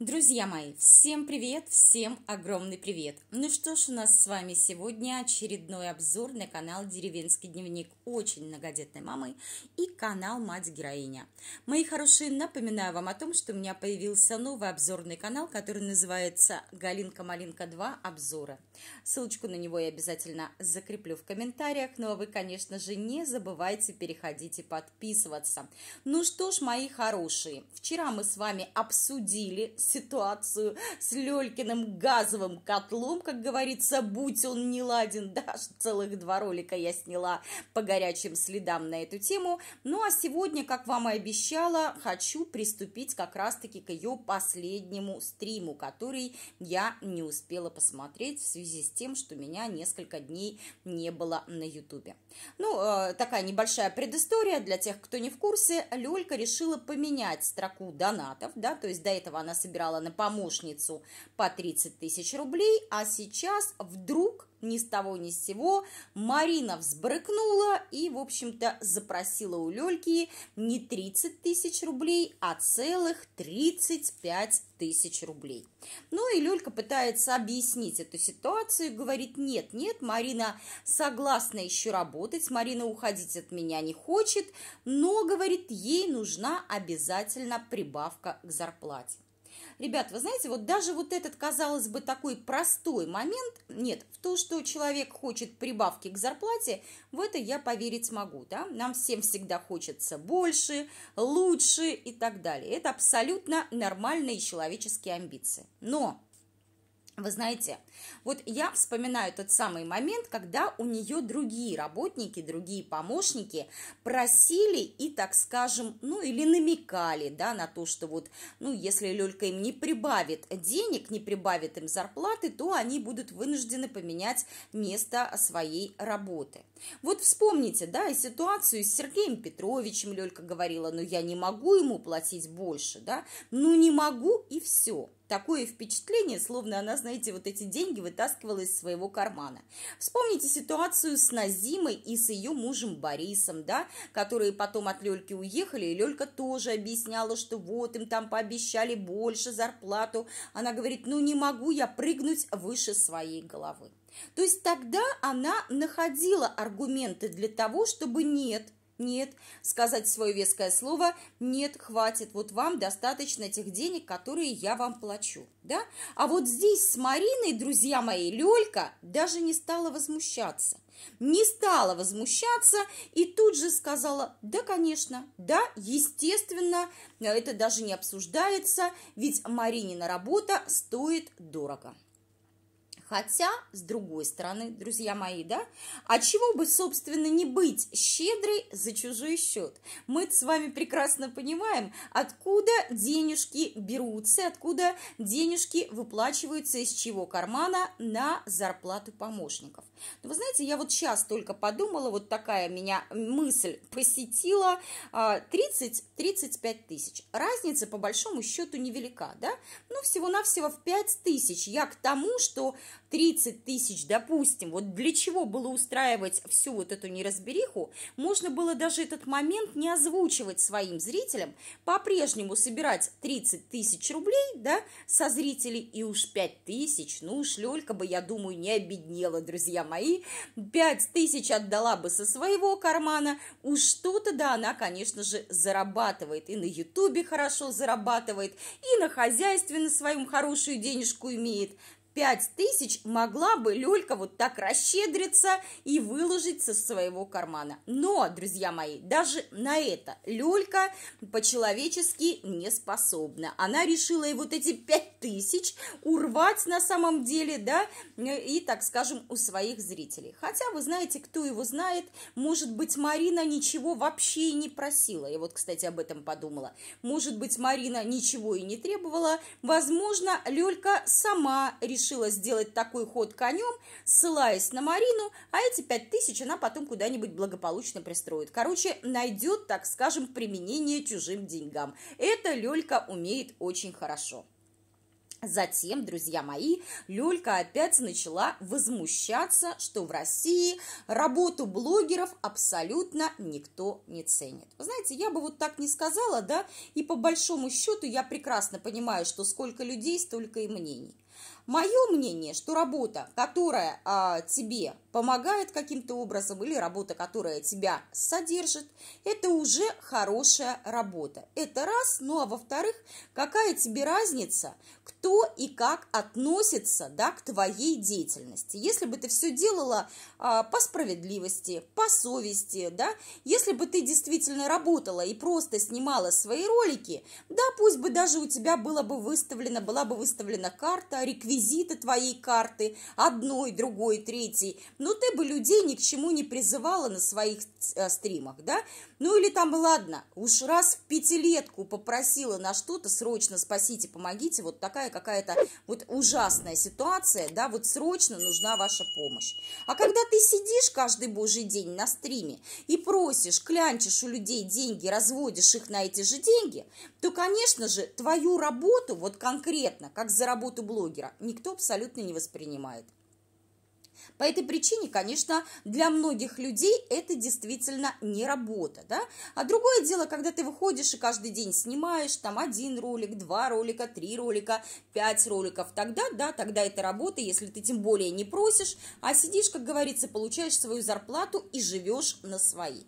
Друзья мои, всем привет, всем огромный привет! Ну что ж, у нас с вами сегодня очередной обзор на канал «Деревенский дневник» очень многодетной мамы и канал «Мать-героиня». Мои хорошие, напоминаю вам о том, что у меня появился новый обзорный канал, который называется «Галинка-малинка 2. Обзоры». Ссылочку на него я обязательно закреплю в комментариях, ну а вы, конечно же, не забывайте переходить и подписываться. Ну что ж, мои хорошие, вчера мы с вами обсудили ситуацию с Лелькиным газовым котлом, как говорится, будь он не ладен, даже целых два ролика я сняла по горячим следам на эту тему. Ну а сегодня, как вам и обещала, хочу приступить как раз-таки к ее последнему стриму, который я не успела посмотреть в связи с тем, что меня несколько дней не было на ютубе. Ну, э, такая небольшая предыстория для тех, кто не в курсе. Лёлька решила поменять строку донатов, да, то есть до этого она собирала играла на помощницу по 30 тысяч рублей, а сейчас вдруг ни с того ни с сего Марина взбрыкнула и, в общем-то, запросила у Лёльки не 30 тысяч рублей, а целых 35 тысяч рублей. Ну и Лёлька пытается объяснить эту ситуацию, говорит, нет, нет, Марина согласна еще работать, Марина уходить от меня не хочет, но, говорит, ей нужна обязательно прибавка к зарплате. Ребят, вы знаете, вот даже вот этот, казалось бы, такой простой момент, нет, в то, что человек хочет прибавки к зарплате, в это я поверить могу, да, нам всем всегда хочется больше, лучше и так далее. Это абсолютно нормальные человеческие амбиции. Но вы знаете, вот я вспоминаю тот самый момент, когда у нее другие работники, другие помощники просили и, так скажем, ну или намекали, да, на то, что вот, ну, если Лёлька им не прибавит денег, не прибавит им зарплаты, то они будут вынуждены поменять место своей работы. Вот вспомните, да, и ситуацию с Сергеем Петровичем Лёлька говорила, ну, я не могу ему платить больше, да, ну, не могу и все. Такое впечатление, словно она, знаете, вот эти деньги вытаскивала из своего кармана. Вспомните ситуацию с Назимой и с ее мужем Борисом, да, которые потом от Лельки уехали, и Лелька тоже объясняла, что вот им там пообещали больше зарплату. Она говорит, ну не могу я прыгнуть выше своей головы. То есть тогда она находила аргументы для того, чтобы нет, нет, сказать свое веское слово, нет, хватит, вот вам достаточно тех денег, которые я вам плачу, да? А вот здесь с Мариной, друзья мои, Лёлька даже не стала возмущаться. Не стала возмущаться и тут же сказала, да, конечно, да, естественно, это даже не обсуждается, ведь Маринина работа стоит дорого. Хотя, с другой стороны, друзья мои, да, а чего бы, собственно, не быть щедрой за чужой счет? мы с вами прекрасно понимаем, откуда денежки берутся, откуда денежки выплачиваются из чего кармана на зарплату помощников. Но вы знаете, я вот сейчас только подумала, вот такая меня мысль посетила, 30-35 а, тысяч. Разница по большому счету невелика, да? Ну, всего-навсего в 5 тысяч. Я к тому, что 30 тысяч, допустим, вот для чего было устраивать всю вот эту неразбериху, можно было даже этот момент не озвучивать своим зрителям, по-прежнему собирать 30 тысяч рублей, да, со зрителей, и уж 5 тысяч, ну уж Лёлька бы, я думаю, не обеднела, друзья мои, 5 тысяч отдала бы со своего кармана, уж что-то, да, она, конечно же, зарабатывает, и на Ютубе хорошо зарабатывает, и на хозяйстве на своем хорошую денежку имеет, Пять тысяч могла бы Люлька вот так расщедриться и выложить со своего кармана. Но, друзья мои, даже на это Люлька по-человечески не способна. Она решила и вот эти пять тысяч урвать на самом деле, да, и, так скажем, у своих зрителей. Хотя, вы знаете, кто его знает, может быть, Марина ничего вообще и не просила. Я вот, кстати, об этом подумала. Может быть, Марина ничего и не требовала. Возможно, Люлька сама решила решила сделать такой ход конем, ссылаясь на Марину, а эти пять тысяч она потом куда-нибудь благополучно пристроит. Короче, найдет, так скажем, применение чужим деньгам. Это Лёлька умеет очень хорошо. Затем, друзья мои, Лёлька опять начала возмущаться, что в России работу блогеров абсолютно никто не ценит. Вы знаете, я бы вот так не сказала, да, и по большому счету я прекрасно понимаю, что сколько людей, столько и мнений. Мое мнение, что работа, которая а, тебе помогает каким-то образом, или работа, которая тебя содержит, это уже хорошая работа. Это раз, ну а во-вторых, какая тебе разница, кто и как относится да, к твоей деятельности. Если бы ты все делала а, по справедливости, по совести, да, если бы ты действительно работала и просто снимала свои ролики, да, пусть бы даже у тебя была бы выставлена, была бы выставлена карта, реквизиты твоей карты, одной, другой, третьей. Но ну, ты бы людей ни к чему не призывала на своих э, стримах, да? Ну или там, ладно, уж раз в пятилетку попросила на что-то, срочно спасите, помогите, вот такая какая-то вот ужасная ситуация, да, вот срочно нужна ваша помощь. А когда ты сидишь каждый божий день на стриме и просишь, клянчишь у людей деньги, разводишь их на эти же деньги, то, конечно же, твою работу, вот конкретно, как за работу блогера, блогера никто абсолютно не воспринимает. По этой причине, конечно, для многих людей это действительно не работа, да. А другое дело, когда ты выходишь и каждый день снимаешь там один ролик, два ролика, три ролика, пять роликов, тогда, да, тогда это работа, если ты тем более не просишь, а сидишь, как говорится, получаешь свою зарплату и живешь на свои.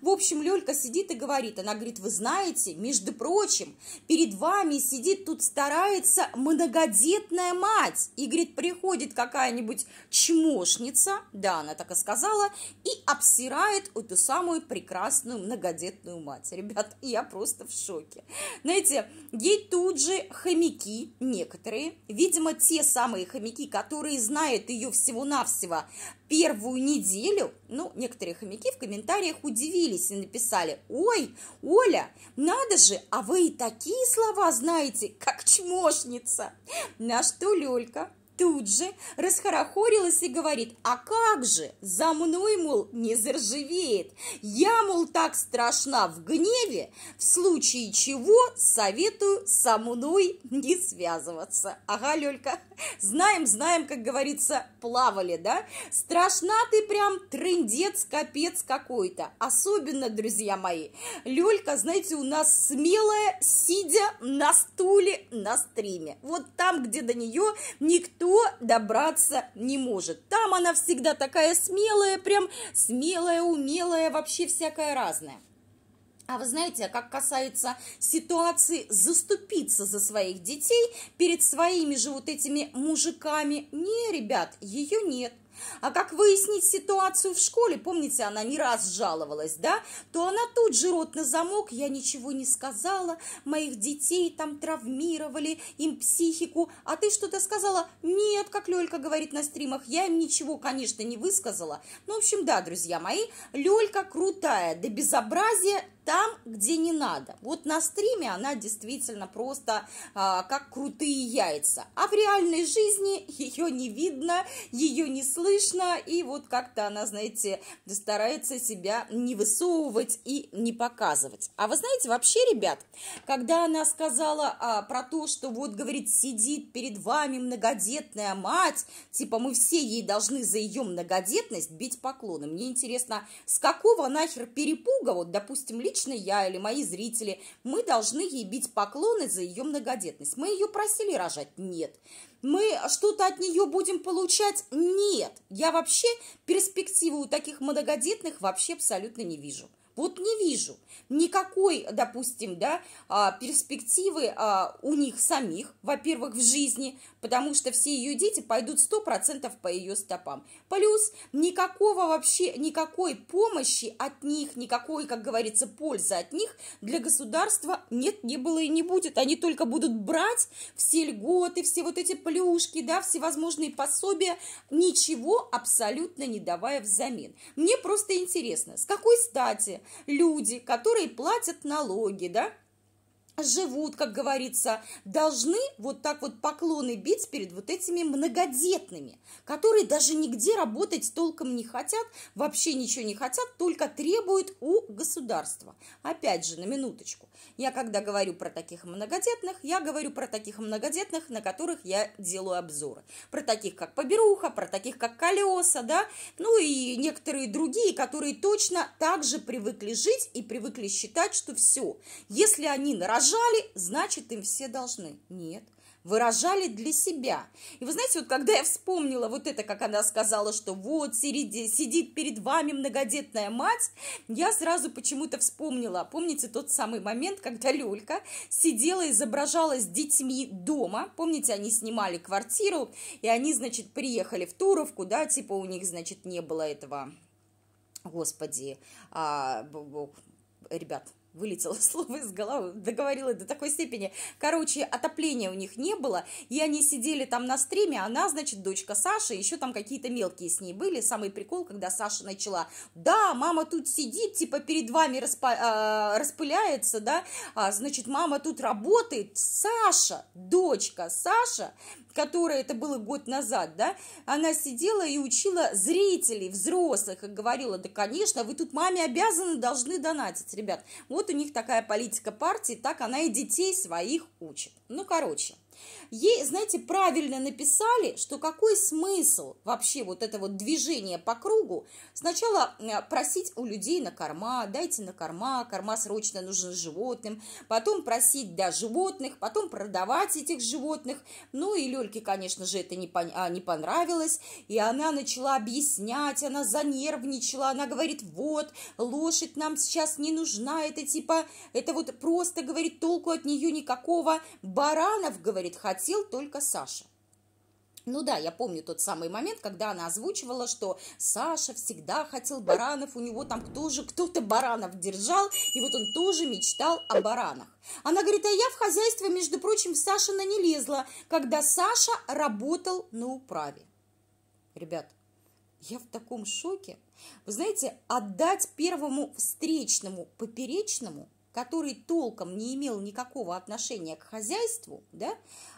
В общем, Лёлька сидит и говорит, она говорит, вы знаете, между прочим, перед вами сидит тут старается многодетная мать, и, говорит, приходит какая-нибудь чмошь, грешница, да, она так и сказала, и обсирает эту самую прекрасную многодетную мать. Ребят, я просто в шоке. Знаете, ей тут же хомяки некоторые, видимо, те самые хомяки, которые знают ее всего-навсего первую неделю, ну, некоторые хомяки в комментариях удивились и написали, ой, Оля, надо же, а вы и такие слова знаете, как чмошница. На что лелька?" тут же расхорохорилась и говорит, а как же, за мной, мол, не заржавеет. Я, мол, так страшна в гневе, в случае чего советую со мной не связываться. Ага, Лёлька, знаем, знаем, как говорится, плавали, да? Страшна ты прям трындец, капец какой-то. Особенно, друзья мои, Лёлька, знаете, у нас смелая, сидя на стуле на стриме. Вот там, где до нее никто ВТО добраться не может. Там она всегда такая смелая, прям смелая, умелая, вообще всякая разная. А вы знаете, а как касается ситуации заступиться за своих детей перед своими же вот этими мужиками, не, ребят, ее нет – а как выяснить ситуацию в школе, помните, она не раз жаловалась, да, то она тут же рот на замок, я ничего не сказала, моих детей там травмировали, им психику, а ты что-то сказала, нет, как Лёлька говорит на стримах, я им ничего, конечно, не высказала. Ну, в общем, да, друзья мои, Лёлька крутая, до безобразия там, где не надо. Вот на стриме она действительно просто а, как крутые яйца. А в реальной жизни ее не видно, ее не слышно, и вот как-то она, знаете, старается себя не высовывать и не показывать. А вы знаете, вообще, ребят, когда она сказала а, про то, что вот, говорит, сидит перед вами многодетная мать, типа мы все ей должны за ее многодетность бить поклоны. Мне интересно, с какого нахер перепуга, вот, допустим, лично лично я или мои зрители, мы должны ей бить поклоны за ее многодетность. Мы ее просили рожать? Нет. Мы что-то от нее будем получать? Нет. Я вообще перспективы у таких многодетных вообще абсолютно не вижу. Вот не вижу никакой, допустим, да, а, перспективы а, у них самих, во-первых, в жизни, потому что все ее дети пойдут 100% по ее стопам. Плюс никакого вообще, никакой помощи от них, никакой, как говорится, пользы от них для государства нет, не было и не будет. Они только будут брать все льготы, все вот эти плюшки, да, всевозможные пособия, ничего абсолютно не давая взамен. Мне просто интересно, с какой стати люди, которые платят налоги, да, живут, как говорится, должны вот так вот поклоны бить перед вот этими многодетными, которые даже нигде работать толком не хотят, вообще ничего не хотят, только требуют у государства. Опять же, на минуточку, я когда говорю про таких многодетных, я говорю про таких многодетных, на которых я делаю обзоры. Про таких, как Поберуха, про таких, как Колеса, да, ну и некоторые другие, которые точно так же привыкли жить и привыкли считать, что все, если они нарожают выражали, значит, им все должны. Нет, выражали для себя. И вы знаете, вот когда я вспомнила вот это, как она сказала, что вот сидит, сидит перед вами многодетная мать, я сразу почему-то вспомнила, помните тот самый момент, когда Лёлька сидела, изображала с детьми дома, помните, они снимали квартиру, и они, значит, приехали в Туровку, да, типа у них, значит, не было этого, господи, а, ребят, вылетело слово из головы, договорила до такой степени. Короче, отопления у них не было, и они сидели там на стриме, она, значит, дочка Саши, еще там какие-то мелкие с ней были, самый прикол, когда Саша начала, да, мама тут сидит, типа, перед вами распа- а, распыляется, да, а, значит, мама тут работает, Саша, дочка Саша, которая, это было год назад, да, она сидела и учила зрителей, взрослых, и говорила, да, конечно, вы тут маме обязаны, должны донатить, ребят, вот вот у них такая политика партии, так она и детей своих учит. Ну, короче, Ей, знаете, правильно написали, что какой смысл вообще вот это вот движение по кругу. Сначала просить у людей на корма, дайте на корма, корма срочно нужен животным, потом просить, да, животных, потом продавать этих животных. Ну и Лёльке, конечно же, это не, пон... а, не понравилось, и она начала объяснять, она занервничала, она говорит, вот, лошадь нам сейчас не нужна, это типа, это вот просто, говорит, толку от нее никакого, баранов, говорит, хотя хотел только Саша. Ну да, я помню тот самый момент, когда она озвучивала, что Саша всегда хотел баранов, у него там тоже кто-то баранов держал, и вот он тоже мечтал о баранах. Она говорит, а я в хозяйство, между прочим, Сашина не лезла, когда Саша работал на управе. Ребят, я в таком шоке. Вы знаете, отдать первому встречному поперечному – который толком не имел никакого отношения к хозяйству, да,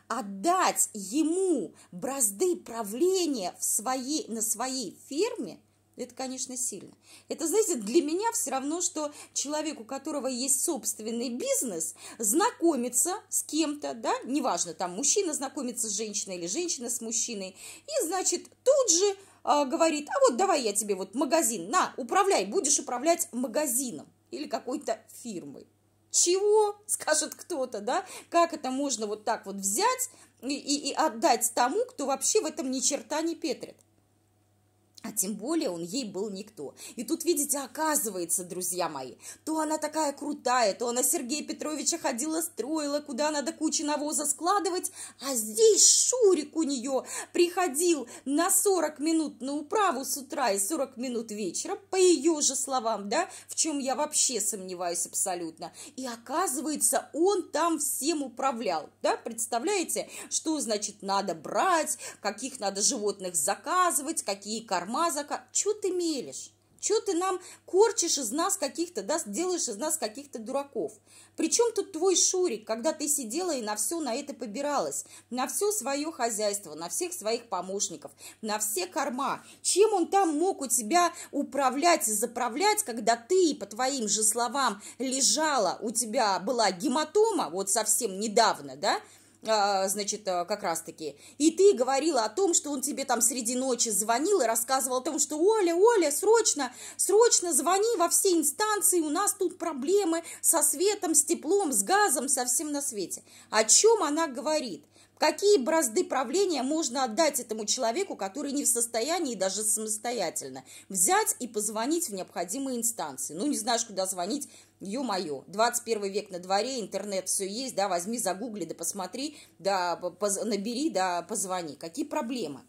отдать ему бразды правления в своей, на своей ферме, это, конечно, сильно. Это, знаете, для меня все равно, что человек, у которого есть собственный бизнес, знакомится с кем-то, да, неважно, там мужчина знакомится с женщиной или женщина с мужчиной, и, значит, тут же э, говорит, а вот давай я тебе вот магазин, на, управляй, будешь управлять магазином или какой-то фирмы. Чего, скажет кто-то, да? Как это можно вот так вот взять и, и, и отдать тому, кто вообще в этом ни черта не петрит? а тем более он ей был никто. И тут, видите, оказывается, друзья мои, то она такая крутая, то она Сергея Петровича ходила, строила, куда надо кучи навоза складывать, а здесь Шурик у нее приходил на 40 минут на управу с утра и 40 минут вечера, по ее же словам, да, в чем я вообще сомневаюсь абсолютно. И оказывается, он там всем управлял, да, представляете, что значит надо брать, каких надо животных заказывать, какие корма Кармазака. че ты мелешь? Че ты нам корчишь из нас каких-то, да, делаешь из нас каких-то дураков? Причем тут твой Шурик, когда ты сидела и на все на это побиралась? На все свое хозяйство, на всех своих помощников, на все корма. Чем он там мог у тебя управлять и заправлять, когда ты, по твоим же словам, лежала, у тебя была гематома, вот совсем недавно, да? А, значит, э, как раз-таки. И ты говорила о том, что он тебе там среди ночи звонил и рассказывал о том, что Оля, Оля, срочно, срочно звони во все инстанции, у нас тут проблемы со светом, с теплом, с газом, со всем на свете. О чем она говорит? Какие бразды правления можно отдать этому человеку, который не в состоянии даже самостоятельно взять и позвонить в необходимые инстанции? Ну, не знаешь, куда звонить, ё-моё, 21 век на дворе, интернет все есть, да, возьми, загугли, да посмотри, да, набери, да, позвони. Какие проблемы?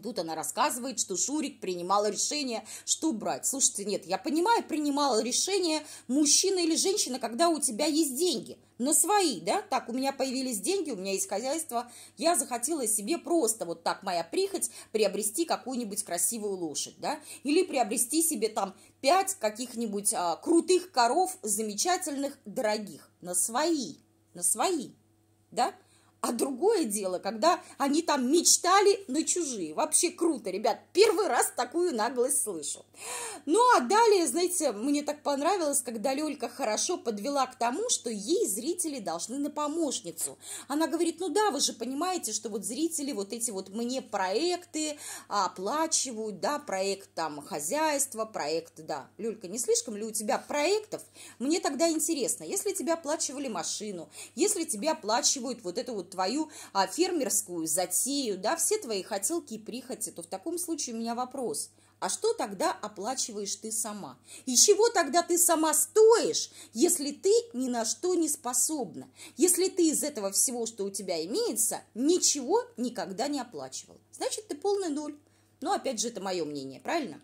тут она рассказывает, что Шурик принимала решение, что брать. Слушайте, нет, я понимаю, принимала решение мужчина или женщина, когда у тебя есть деньги. Но свои, да? Так, у меня появились деньги, у меня есть хозяйство. Я захотела себе просто, вот так моя прихоть, приобрести какую-нибудь красивую лошадь, да? Или приобрести себе там пять каких-нибудь а, крутых коров, замечательных, дорогих. На свои, на свои, да? А другое дело, когда они там мечтали на чужие. Вообще круто, ребят. Первый раз такую наглость слышу. Ну, а далее, знаете, мне так понравилось, когда Лёлька хорошо подвела к тому, что ей зрители должны на помощницу. Она говорит, ну да, вы же понимаете, что вот зрители вот эти вот мне проекты оплачивают, да, проект там хозяйства, проект, да. Лёлька, не слишком ли у тебя проектов? Мне тогда интересно, если тебе оплачивали машину, если тебе оплачивают вот это вот твою а, фермерскую затею, да, все твои хотелки и прихоти, то в таком случае у меня вопрос – а что тогда оплачиваешь ты сама? И чего тогда ты сама стоишь, если ты ни на что не способна? Если ты из этого всего, что у тебя имеется, ничего никогда не оплачивал? Значит, ты полный ноль. Но опять же, это мое мнение, правильно?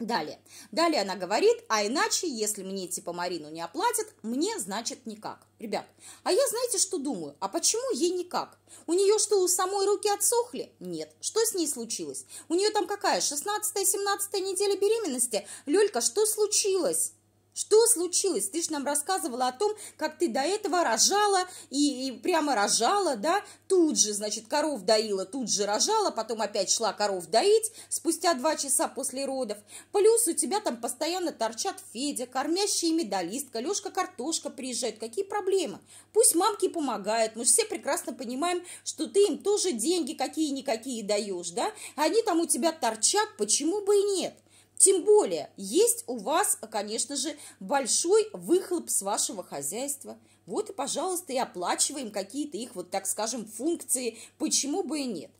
Далее. Далее она говорит, а иначе, если мне типа Марину не оплатят, мне значит никак. Ребят, а я знаете, что думаю? А почему ей никак? У нее что, у самой руки отсохли? Нет. Что с ней случилось? У нее там какая, 16-17 неделя беременности? Лёлька, что случилось? Что случилось? Ты же нам рассказывала о том, как ты до этого рожала и, и прямо рожала, да? Тут же, значит, коров доила, тут же рожала, потом опять шла коров доить спустя два часа после родов. Плюс у тебя там постоянно торчат Федя, кормящие медалистка, Лешка картошка приезжает. Какие проблемы? Пусть мамки помогают. Мы же все прекрасно понимаем, что ты им тоже деньги какие-никакие даешь, да? Они там у тебя торчат, почему бы и нет? Тем более, есть у вас, конечно же, большой выхлоп с вашего хозяйства. Вот и, пожалуйста, и оплачиваем какие-то их, вот так скажем, функции. Почему бы и нет?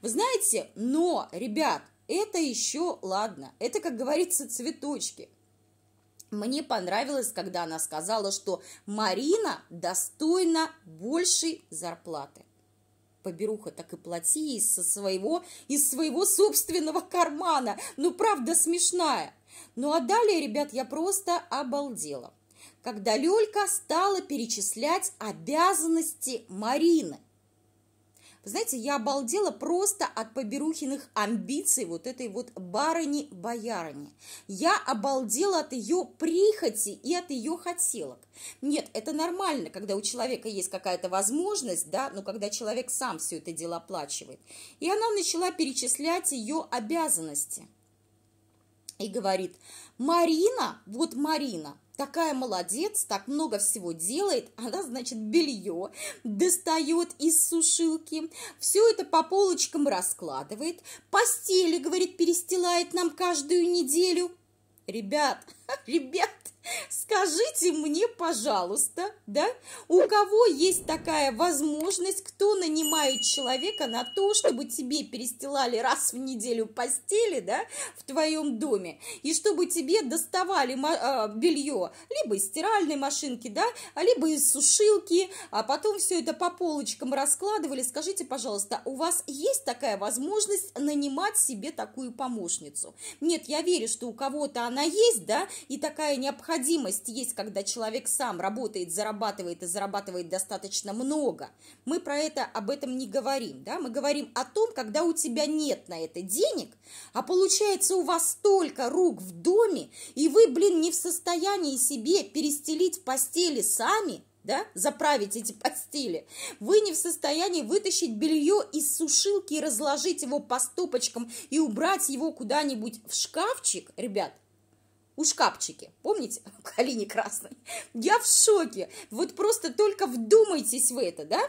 Вы знаете, но, ребят, это еще ладно. Это, как говорится, цветочки. Мне понравилось, когда она сказала, что Марина достойна большей зарплаты поберуха, так и плати из своего, из своего собственного кармана. Ну, правда смешная. Ну, а далее, ребят, я просто обалдела, когда Лёлька стала перечислять обязанности Марины. Вы знаете, я обалдела просто от Поберухиных амбиций вот этой вот барыни-боярыни. Я обалдела от ее прихоти и от ее хотелок. Нет, это нормально, когда у человека есть какая-то возможность, да, но когда человек сам все это дело оплачивает. И она начала перечислять ее обязанности. И говорит, Марина, вот Марина, такая молодец, так много всего делает, она, значит, белье достает из сушилки, все это по полочкам раскладывает, постели, говорит, перестилает нам каждую неделю. Ребят, Ребят, скажите мне, пожалуйста, да, у кого есть такая возможность, кто нанимает человека на то, чтобы тебе перестилали раз в неделю постели, да, в твоем доме, и чтобы тебе доставали а, белье либо из стиральной машинки, да, либо из сушилки, а потом все это по полочкам раскладывали. Скажите, пожалуйста, у вас есть такая возможность нанимать себе такую помощницу? Нет, я верю, что у кого-то она есть, да, и такая необходимость есть, когда человек сам работает, зарабатывает и зарабатывает достаточно много. Мы про это, об этом не говорим, да, мы говорим о том, когда у тебя нет на это денег, а получается у вас столько рук в доме, и вы, блин, не в состоянии себе перестелить постели сами, да, заправить эти постели. Вы не в состоянии вытащить белье из сушилки и разложить его по стопочкам и убрать его куда-нибудь в шкафчик, ребят. У капчики, помните, к Алине Красной, я в шоке, вот просто только вдумайтесь в это, да,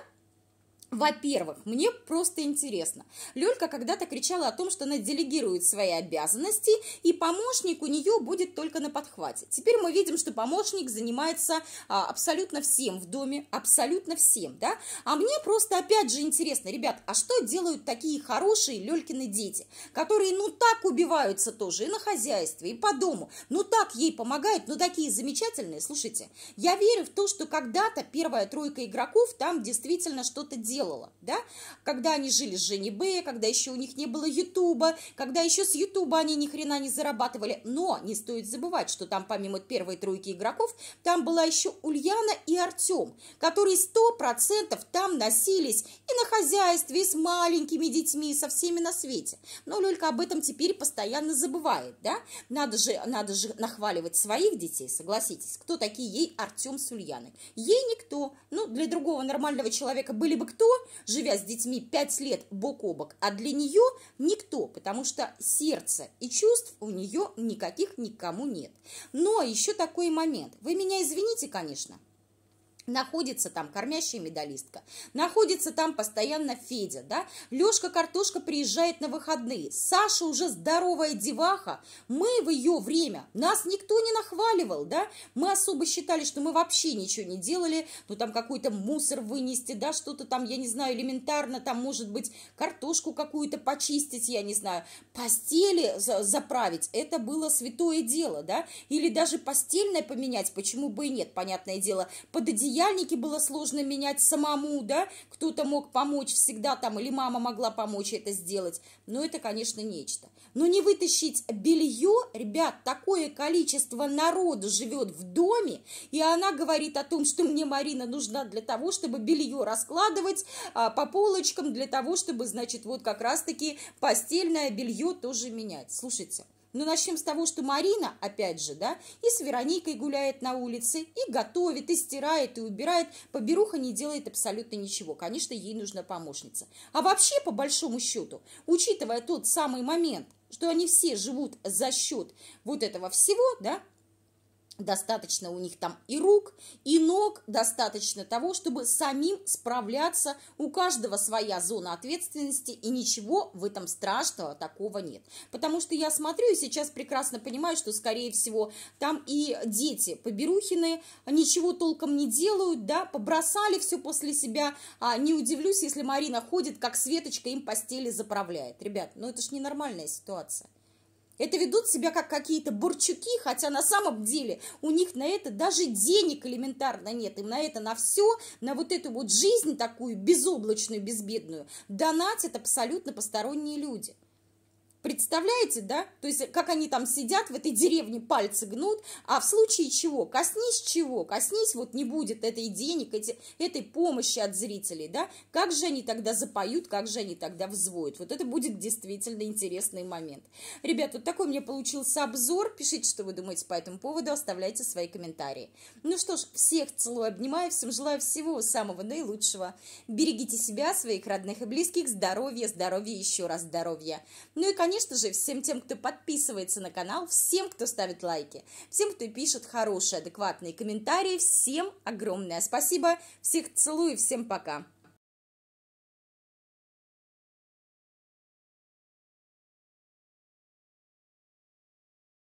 во-первых, мне просто интересно. Лёлька когда-то кричала о том, что она делегирует свои обязанности, и помощник у нее будет только на подхвате. Теперь мы видим, что помощник занимается а, абсолютно всем в доме, абсолютно всем, да? А мне просто опять же интересно, ребят, а что делают такие хорошие Лёлькины дети, которые ну так убиваются тоже и на хозяйстве, и по дому, ну так ей помогают, ну такие замечательные, слушайте, я верю в то, что когда-то первая тройка игроков там действительно что-то делала делала, да, когда они жили с Женей Б, когда еще у них не было Ютуба, когда еще с Ютуба они ни хрена не зарабатывали, но не стоит забывать, что там помимо первой тройки игроков, там была еще Ульяна и Артем, которые сто процентов там носились и на хозяйстве, и с маленькими детьми, и со всеми на свете. Но Лёлька об этом теперь постоянно забывает, да, надо же, надо же нахваливать своих детей, согласитесь, кто такие ей Артем с Ульяной? Ей никто, ну, для другого нормального человека были бы кто никто, живя с детьми 5 лет бок о бок, а для нее никто, потому что сердца и чувств у нее никаких никому нет. Но еще такой момент. Вы меня извините, конечно, Находится там кормящая медалистка, находится там постоянно Федя, да, Лешка Картошка приезжает на выходные, Саша уже здоровая деваха, мы в ее время, нас никто не нахваливал, да, мы особо считали, что мы вообще ничего не делали, ну там какой-то мусор вынести, да, что-то там, я не знаю, элементарно, там может быть картошку какую-то почистить, я не знаю, постели заправить, это было святое дело, да, или даже постельное поменять, почему бы и нет, понятное дело, под одеяло одеяльники было сложно менять самому, да, кто-то мог помочь всегда там, или мама могла помочь это сделать, но это, конечно, нечто. Но не вытащить белье, ребят, такое количество народу живет в доме, и она говорит о том, что мне Марина нужна для того, чтобы белье раскладывать а, по полочкам, для того, чтобы, значит, вот как раз-таки постельное белье тоже менять. Слушайте, но ну, начнем с того, что Марина, опять же, да, и с Вероникой гуляет на улице, и готовит, и стирает, и убирает. Поберуха не делает абсолютно ничего. Конечно, ей нужна помощница. А вообще, по большому счету, учитывая тот самый момент, что они все живут за счет вот этого всего, да, достаточно у них там и рук, и ног, достаточно того, чтобы самим справляться. У каждого своя зона ответственности, и ничего в этом страшного такого нет. Потому что я смотрю и сейчас прекрасно понимаю, что, скорее всего, там и дети поберухины ничего толком не делают, да, побросали все после себя. А не удивлюсь, если Марина ходит, как Светочка им постели заправляет. Ребят, ну это ж ненормальная ситуация. Это ведут себя как какие-то бурчуки, хотя на самом деле у них на это даже денег элементарно нет. Им на это, на все, на вот эту вот жизнь такую безоблачную, безбедную донатят абсолютно посторонние люди. Представляете, да? То есть, как они там сидят в этой деревне, пальцы гнут, а в случае чего, коснись чего, коснись, вот не будет этой денег, эти, этой помощи от зрителей, да? Как же они тогда запоют, как же они тогда взвоют? Вот это будет действительно интересный момент. Ребят, вот такой у меня получился обзор. Пишите, что вы думаете по этому поводу, оставляйте свои комментарии. Ну что ж, всех целую, обнимаю, всем желаю всего самого наилучшего. Берегите себя, своих родных и близких, здоровья, здоровья, еще раз здоровья. Ну и, конечно, конечно же, всем тем, кто подписывается на канал, всем, кто ставит лайки, всем, кто пишет хорошие, адекватные комментарии, всем огромное спасибо, всех целую, всем пока!